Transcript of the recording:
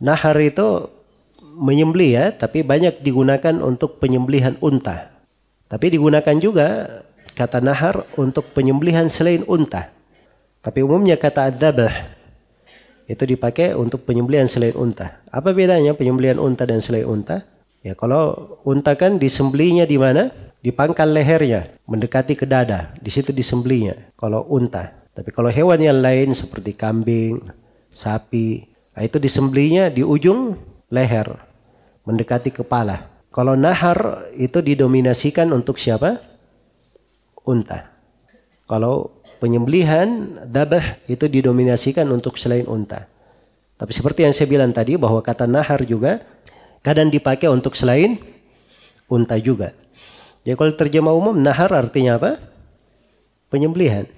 Nahar itu menyembelih ya, tapi banyak digunakan untuk penyembelihan unta. Tapi digunakan juga kata nahar untuk penyembelihan selain unta. Tapi umumnya kata adzabah itu dipakai untuk penyembelihan selain unta. Apa bedanya penyembelihan unta dan selain unta? Ya kalau unta kan disembelihnya di mana? Di pangkal lehernya, mendekati ke dada. Di situ disembelihnya kalau unta. Tapi kalau hewan yang lain seperti kambing, sapi, Nah, itu disembelinya di ujung leher, mendekati kepala. Kalau nahar itu didominasikan untuk siapa? Unta. Kalau penyembelihan dabah itu didominasikan untuk selain unta. Tapi seperti yang saya bilang tadi bahwa kata nahar juga kadang dipakai untuk selain unta juga. Jadi kalau terjemah umum nahar artinya apa? Penyembelihan.